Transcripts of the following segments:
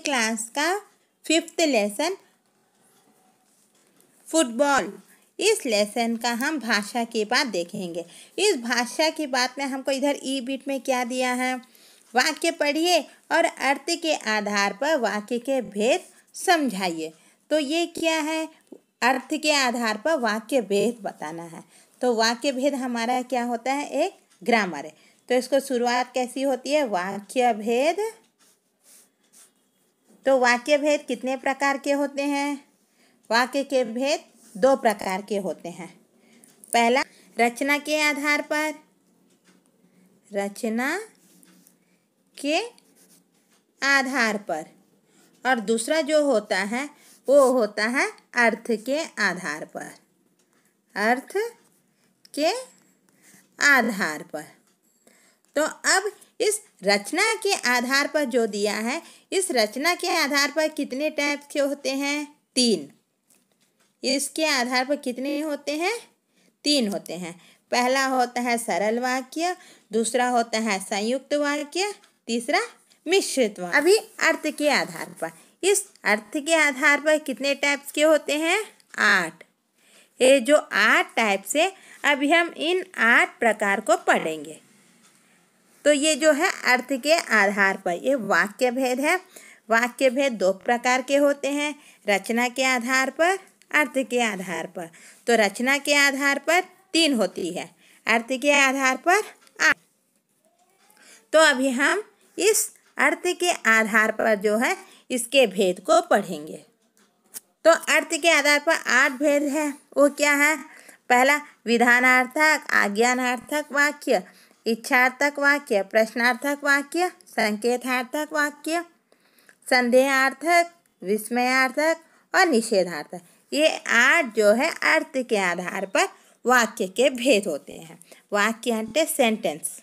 class का fifth lesson football इस lesson का हम भाषा के बाद देखेंगे इस भाषा के बाद में हमको इधर ई e बीट में क्या दिया है वाक्य पढ़िए और अर्थ के आधार पर वाक्य के भेद समझाइए तो ये क्या है अर्थ के आधार पर वाक्य भेद बताना है तो वाक्य भेद हमारा क्या होता है एक ग्रामर है तो इसको शुरुआत कैसी होती है वाक्य भेद तो वाक्य भेद कितने प्रकार के होते हैं वाक्य के भेद दो प्रकार के होते हैं पहला रचना के आधार पर रचना के आधार पर और दूसरा जो होता है वो होता है अर्थ के आधार पर अर्थ के आधार पर तो अब रचना के आधार पर जो दिया है इस रचना के आधार पर कितने टाइप के होते हैं तीन इसके आधार पर कितने होते हैं तीन होते हैं पहला होता है सरल वाक्य दूसरा होता है संयुक्त वाक्य तीसरा मिश्रित वाक्य अभी अर्थ के आधार पर इस अर्थ के आधार पर कितने टाइप्स के होते हैं आठ ये जो आठ टाइप्स है अभी हम इन आठ प्रकार को पढ़ेंगे तो ये जो है अर्थ के आधार पर ये वाक्य भेद है वाक्य भेद दो प्रकार के होते हैं रचना के आधार पर अर्थ के आधार पर तो रचना के आधार पर तीन होती है अर्थ के आधार पर तो अभी हम इस अर्थ के आधार पर जो है इसके भेद को पढ़ेंगे तो अर्थ के आधार पर आठ भेद है वो क्या है पहला विधानार्थक आज्ञानार्थक वाक्य इच्छार्थक वाक्य प्रश्नार्थक वाक्य संकेतार्थक वाक्य संदेहार्थक विस्मयार्थक और निषेधार्थक ये आठ जो है अर्थ के आधार पर वाक्य के भेद होते हैं वाक्य अंटे सेंटेंस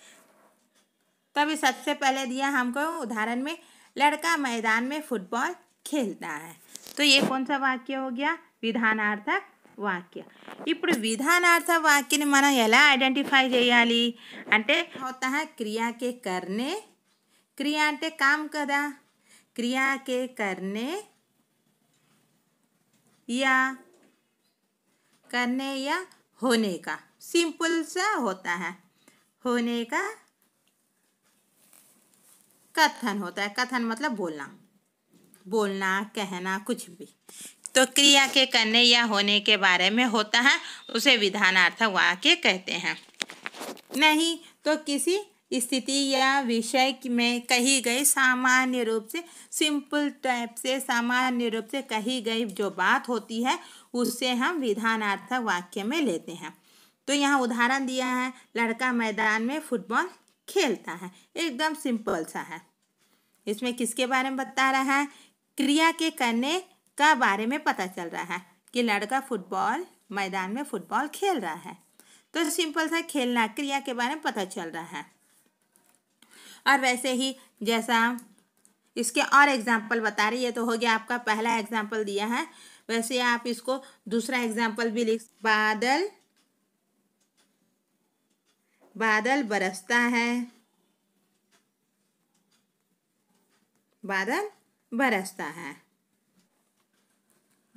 तभी सबसे पहले दिया हमको उदाहरण में लड़का मैदान में फुटबॉल खेलता है तो ये कौन सा वाक्य हो गया विधानार्थक वाक्य इप्ड विधानार्थ वाक्य मन एलाइडेफ चेयली अंत होता है क्रिया के कर्णे क्रिया अंत काम कदा क्रिया के कर्णे या करने या होने का सिंपल सा होता है होने का कथन होता है कथन मतलब बोलना बोलना कहना कुछ भी तो क्रिया के करने या होने के बारे में होता है उसे विधानार्थक वाक्य कहते हैं नहीं तो किसी स्थिति या विषय में कही गई सामान्य रूप से सिंपल टाइप से सामान्य रूप से कही गई जो बात होती है उससे हम विधानार्थक वाक्य में लेते हैं तो यहाँ उदाहरण दिया है लड़का मैदान में फुटबॉल खेलता है एकदम सिंपल सा है इसमें किसके बारे में बता रहा है क्रिया के करने का बारे में पता चल रहा है कि लड़का फुटबॉल मैदान में फुटबॉल खेल रहा है तो सिंपल सा खेलना क्रिया के बारे में पता चल रहा है और वैसे ही जैसा इसके और एग्जाम्पल बता रही है तो हो गया आपका पहला एग्जाम्पल दिया है वैसे आप इसको दूसरा एग्जाम्पल भी लिख बादल बादल बरसता है बादल बरसता है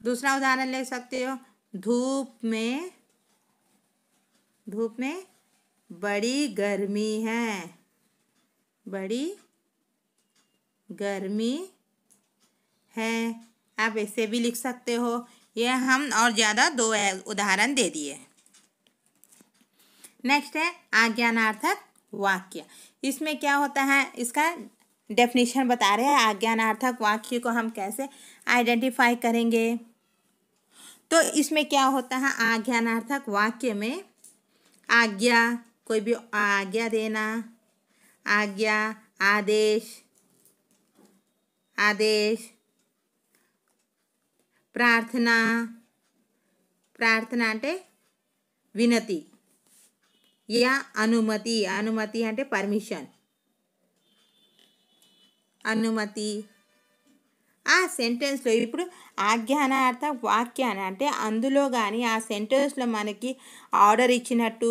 दूसरा उदाहरण ले सकते हो धूप में धूप में बड़ी गर्मी है बड़ी गर्मी है आप ऐसे भी लिख सकते हो यह हम और ज़्यादा दो उदाहरण दे दिए नेक्स्ट है आज्ञानार्थक वाक्य इसमें क्या होता है इसका डेफिनेशन बता रहे हैं आज्ञानार्थक वाक्य को हम कैसे आइडेंटिफाई करेंगे तो इसमें क्या होता है आज्ञानार्थक वाक्य में आज्ञा कोई भी आज्ञा देना आज्ञा आदेश आदेश प्रार्थना प्रार्थना अंटे विनती या अनुमति अनुमति अंटे परमिशन अनुमति ఆ సెంటెన్స్లో ఇప్పుడు ఆజ్ఞానార్థ వాక్యాన అంటే అందులో కానీ ఆ సెంటెన్స్లో మనకి ఆర్డర్ ఇచ్చినట్టు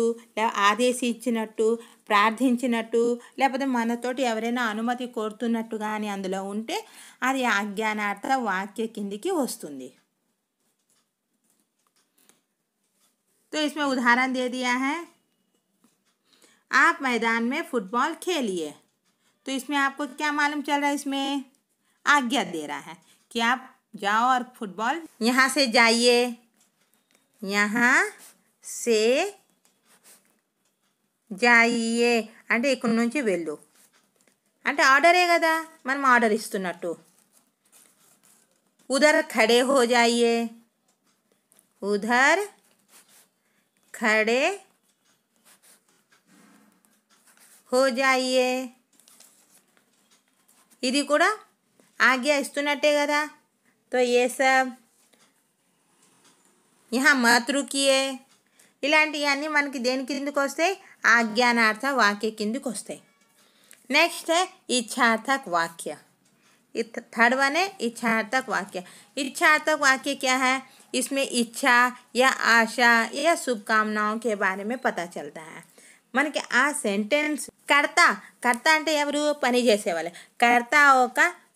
ఆదేశించినట్టు ప్రార్థించినట్టు లేకపోతే మనతోటి ఎవరైనా అనుమతి కోరుతున్నట్టు కానీ అందులో ఉంటే అది ఆజ్ఞానార్థ వాక్య కిందికి వస్తుంది ఉదాహరణ इसमें उदाहरण दे दिया है आप मैदान में फुटबॉल खेलिए तो इसमें आपको क्या मालूम चल रहा है इसमें ఆ గ్యారేరా హే క్యాప్ జా ఆర్ ఫుట్బాల్ యహా సే జాయియే యహా సే జాయియే అంటే ఇక్కూ నుంచి వెళ్ళొ అంటే ఆర్డరే కదా మనం ఆర్డర్ ఇస్తున్నట్టు ఉదర్ ఖడే హో జాయియే ఉదర్ ఖడే హో జాయియే ఇది కూడా आज्ञा इतना तो कदा तो ये सब यहाँ मातृ की इलाटी मन की देन किंदाई आज्ञानार्थ वाक्य कैक्स्ट इच्छार्थक वाक्य थर्ड वन है इच्छार्थक वाक्य इच्छार्थक वाक्य क्या है इसमें इच्छा या आशा या शुभकामनाओं के बारे में पता चलता है मन के आ सेंटेंस कर्ता कर्ता अंत एवरू पनी चेवा कर्ता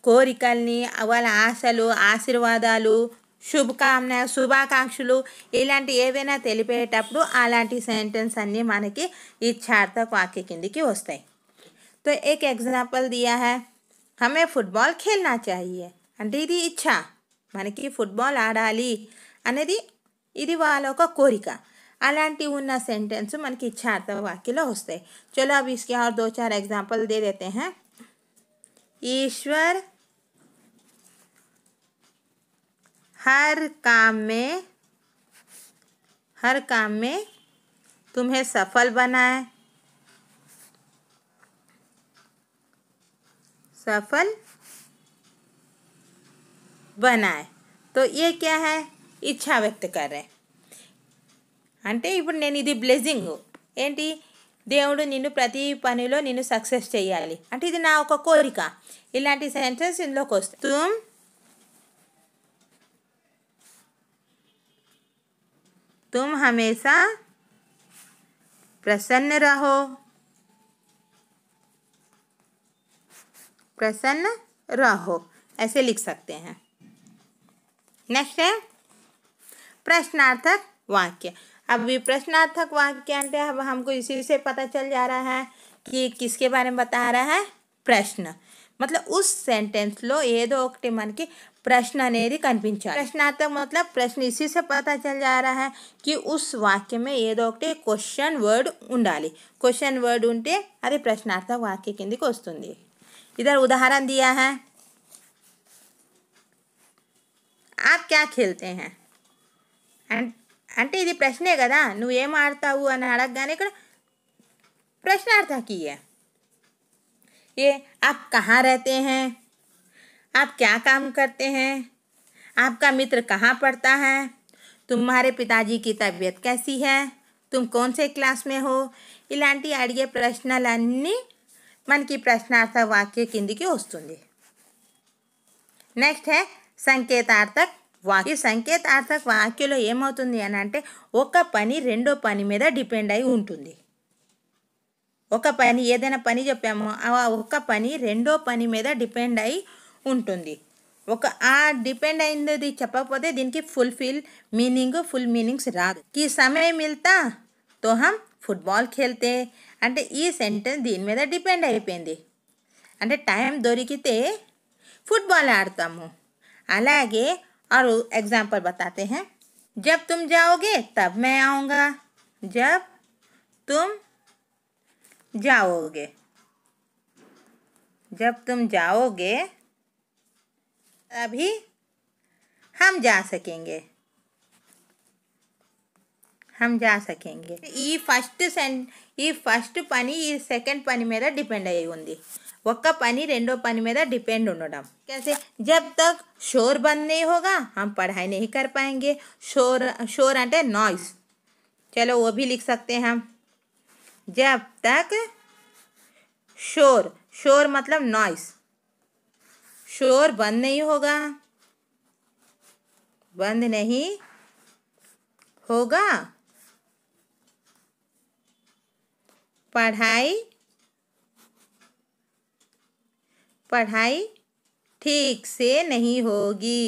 కోరికల్ని అవల ఆశలు ఆశీర్వాదాలు శుభకాంస్యలు శుభాకాంక్షలు ఇలాంటి ఏవేనా చెప్పేటప్పుడు అలాంటి సెంటెన్స్ అన్నీ మనకి ఇచ్చార్థక వాక్యానికి వస్తాయి సో ఒక ఎగ్జాంపుల్ دیا హమే ఫుట్బాల్ کھیلنا chahiye అంటే ఇది ఇచ్ఛ మనకి ఫుట్బాల్ ఆడాలి అనేది ఇది వాలోకి కోరిక అలాంటి ఉన్న సెంటెన్స్ మనకి ఇచ్చార్థ వాక్యలో వస్తాయి చలో అబి ఇస్కి aur 2 4 example de dete hain ईश्वर हर काम में हर काम में तुम्हें सफल बनाए सफल बनाए तो ये क्या है इच्छा व्यक्त कर रहे ఇప్పుడు इप्ड ఇది బ్లెస్సింగ్ एंटी देवड़ नि प्रती पानी सक्से अंत इधर को इलांट सेंटन इनको तुम तुम हमेशा प्रसन्न रहो प्रसन्न रहो ऐसे लिख सकते हैं नेक्स्ट है प्रश्नार्थक वाक्य अब प्रश्नार्थक वाक्य अंत अब हमको इसी से पता चल जा रहा है कि किसके बारे में बता रहा है प्रश्न मतलब उस सेंटेंसలో ఏదో मन మనకి प्रश्न अने कश्नार्थक मतलब प्रश्न इसी से पता चल जा रहा है कि उस वाक्य में ఏదో question word word question word word ఉంటే అది ప్రశ్నార్థక వాక్య उदाहरण दिया है आप क्या खेलते हैं एंड అంటే ఇది ప్రశ్నే కదా నువ్వు ఏం ఆడుతావు అని అడగగానే ఇక్కడ ప్రశ్నార్థక ఇయ్ आप कहां रहते हैं आप क्या काम करते हैं आपका मित्र कहां पढ़ता है तुम्हारे पिताजी की तबीयत कैसी है तुम कौन से क्लास में हो ఇలాంటి ఐడియా ప్రశ్నలన్నీ మనకి ప్రశ్నార్థా వాక్య కిందికి వస్తుంది నెక్స్ట్ హే సంకేతార్థక వాక్య సంకేతార్థక వాక్యలో ఏమవుతుంది అని అంటే ఒక పని రెండో పని మీద డిపెండ్ అయి ఉంటుంది ఒక పని ఏదైనా పని చెప్పామో ఆ ఒక పని రెండో పని మీద డిపెండ్ అయి ఉంటుంది ఒక ఆ డిపెండ్ అయింది చెప్పకపోతే దీనికి ఫుల్ఫిల్ మీనింగ్ ఫుల్ మీనింగ్స్ రాదు ఈ సమయం మిల్తా తోహం ఫుట్బాల్ ఖేల్తే అంటే ఈ సెంటెన్స్ దీని మీద డిపెండ్ అయిపోయింది అంటే టైం దొరికితే ఫుట్బాల్ ఆడతాము అలాగే और एग्जाम्पल बताते हैं जब तुम जाओगे तब मैं आऊँगा जब तुम जाओगे जब तुम जाओगे तभी हम जा सकेंगे हम जा सकेंगे ये फर्स्ट सेंट ई फर्स्ट पनी ये सेकंड पनी मेरा डिपेंड अयी पनी పని पनी పని डिपेंड ఉండడం कैसे जब तक शोर बंद नहीं होगा हम पढ़ाई नहीं कर पाएंगे शोर शोर अंटे नॉइस चलो वो भी लिख सकते हैं हम जब तक शोर शोर मतलब नॉइस शोर बंद नहीं होगा बंद नहीं होगा पढ़ाई पढ़ाई ठीक से नहीं होगी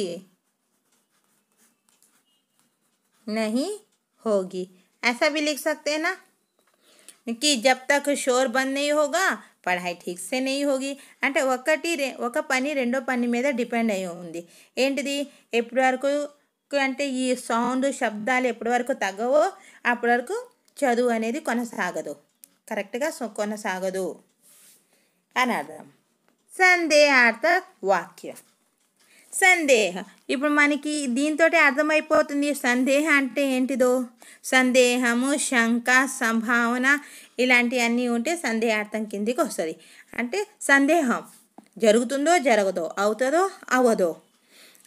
नहीं होगी ऐसा भी लिख सकते हैं ना कि जब तक షోర్ బంద్ नहीं होगा పढ़ाई ठीक से नहीं होगी అంటే ఒకటి ఒక పని రెండో పని మీద డిపెండ్ అయి ఉంది ఏంటిది ఎప్పటి వరకు అంటే ఈ సౌండ్ శబ్దాలు ఎప్పటి వరకు తగ్గవో అప్పటి వరకు చదువు అనేది కొనసాగదు కరెక్ట్గా కొనసాగదు అని అర్థం సందేహార్థ వాక్యం సందేహ ఇప్పుడు మనకి దీంతో అర్థమైపోతుంది సందేహ అంటే ఏంటిదో సందేహము శంక సంభావన ఇలాంటివన్నీ ఉంటే సందేహార్థం కిందికి వస్తుంది అంటే సందేహం జరుగుతుందో జరగదో అవుతుందో అవదో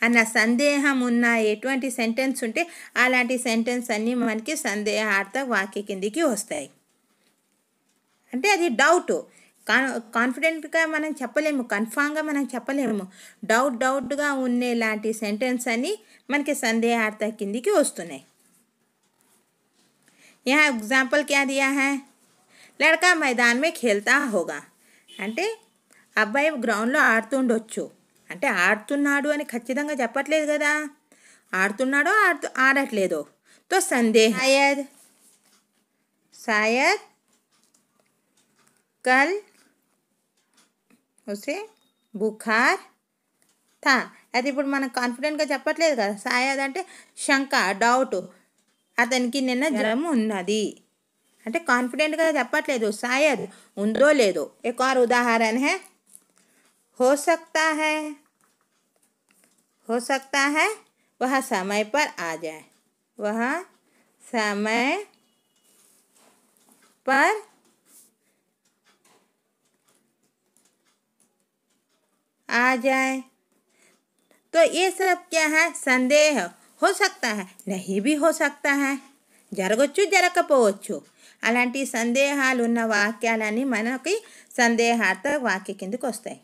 అన్న సందేహం ఉన్న ఎటువంటి సెంటెన్స్ ఉంటే అలాంటి సెంటెన్స్ అన్నీ మనకి సందేహార్థ వాక్య కిందికి వస్తాయి అంటే అది డౌట్ కాన్ఫిడెంట్ గా మనం చెప్పలేము కన్ఫర్మ్ గా మనం చెప్పలేము డౌట్ డౌట్ గా ఉండే లాంటి సెంటెన్స్ అని మనకి సందేహార్థక కిందికి వస్తాయి ఇక్కడ एग्जांपल क्या दिया है लड़का मैदान में खेलता होगा అంటే అబ్బాయి గ్రౌండ్ లో ఆడుతుండొచ్చు అంటే ఆడుతున్నాడు అని ఖచ్చితంగా చెప్పట్లేదు కదా ఆడుతున్నాడో ఆడట్లేదో తో సందేహాయ సైయ్త కల్ वैसे बुखार था यदि पर मन कॉन्फिडेंट का చెప్పట్లేదు కదా సాయా అంటే శంక డౌట్ అతనికి నిన్న జలము ఉన్నది అంటే కాన్ఫిడెంట్ గా చెప్పట్లేదు సాయా ఉందో లేదో ఏకారు ఉదాహరణ హే हो सकता है हो सकता है वह समय पर आ जाए वह समय पर आ जाए तो ये सब क्या है संदेह हो सकता है नहीं भी हो सकता है జరగొచ్చు జరగకపోవచ్చు अला సందేహాలు ఉన్న मन की सदेहार्थक वाक्य కిందకు వస్తాయి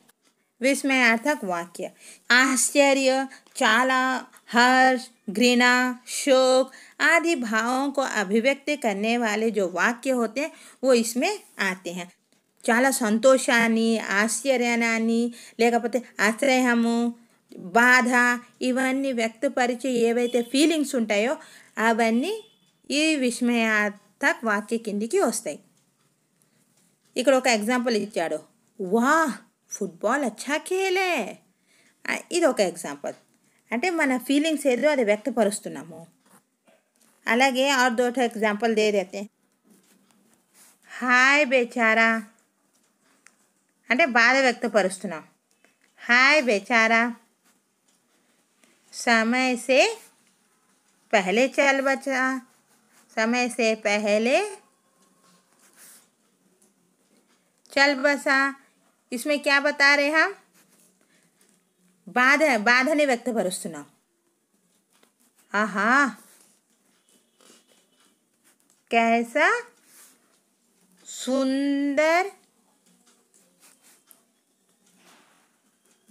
वाक्य आश्चर्य चाला हर्ष घृणा शोक आदि भावों को अभिव्यक्त करने वाले जो वाक्य होते हैं वो इसमें आते हैं చాలా సంతోషాన్ని ఆశ్చర్యనాన్ని లేకపోతే ఆశ్రయము బాధ ఇవన్నీ వ్యక్తపరిచే ఏవైతే ఫీలింగ్స్ ఉంటాయో అవన్నీ ఈ విస్మయార్థ వాక్య కిందికి వస్తాయి ఇక్కడ ఒక ఎగ్జాంపుల్ ఇచ్చాడు వా ఫుట్బాల్ అచ్చా కేలే ఇది ఒక ఎగ్జాంపుల్ అంటే మన ఫీలింగ్స్ ఏదో అది వ్యక్తపరుస్తున్నాము అలాగే ఆర్ దోట ఎగ్జాంపుల్ దేదైతే హాయ్ బేచారా अटे बाध व्यक्तपर हाय बेचारा समय से पहले चल बचा समय से पहले चल बसा इसमें क्या बता रहे हम బాధ व्यक्त వ్యక్తపరుస్తున్నాం ఆహా कैसा सुंदर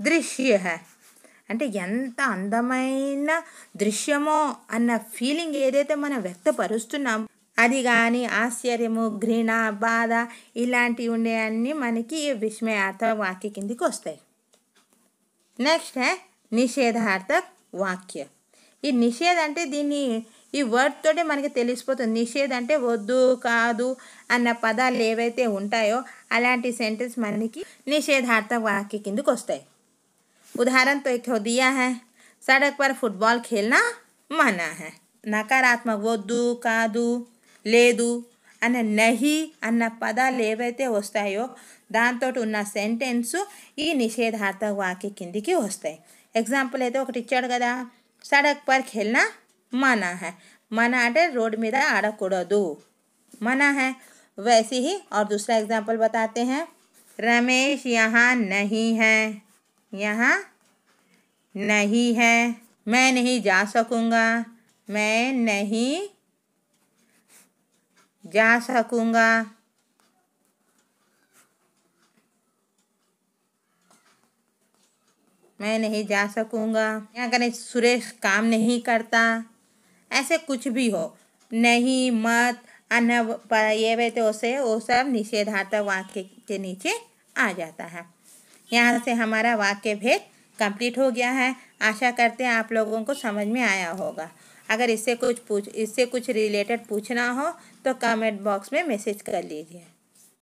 దృశ్య అంటే ఎంత అందమైన దృశ్యమో అన్న ఫీలింగ్ ఏదైతే మనం వ్యక్తపరుస్తున్నాం అది కానీ ఆశ్చర్యము ఘృణ బాధ ఇలాంటివి ఉండేవన్నీ మనకి విస్మయార్థ వాక్య కిందికి వస్తాయి నెక్స్ట్ నిషేధార్థ వాక్య ఈ నిషేధ అంటే దీన్ని ఈ తోటే మనకి తెలిసిపోతుంది నిషేధ అంటే వద్దు కాదు అన్న పదాలు ఏవైతే ఉంటాయో అలాంటి సెంటెన్స్ మనకి నిషేధార్థ వాక్య కిందకు వస్తాయి उदाहरण तो एक हो दिया है सड़क पर फुटबॉल खेलना मना है नकारात्मक वो दू का दू ले दू अने नहीं अन्न पदा लेवते वस्तायो तो दा तो उन्ना सेंटेंस निषेधार्थक वाक्य की वस्ताई एग्जापल टीचर कदा सड़क पर खेलना मना है मना अटे रोड मीद आड़कूडू मना है वैसे ही और दूसरा एग्जाम्पल बताते हैं रमेश यहाँ नहीं है यहाँ नहीं है मैं नहीं जा सकूँगा मैं नहीं जा सकूँगा मैं नहीं जा सकूँगा यहाँ कहें सुरेश काम नहीं करता ऐसे कुछ भी हो नहीं मत अन्य ये वे तो उसे वो सब निषेधार्थक वाक्य के नीचे आ जाता है यहाँ से हमारा वाक्य भेद कंप्लीट हो गया है आशा करते हैं आप लोगों को समझ में आया होगा अगर इससे कुछ पूछ इससे कुछ रिलेटेड पूछना हो तो कमेंट बॉक्स में मैसेज कर लीजिए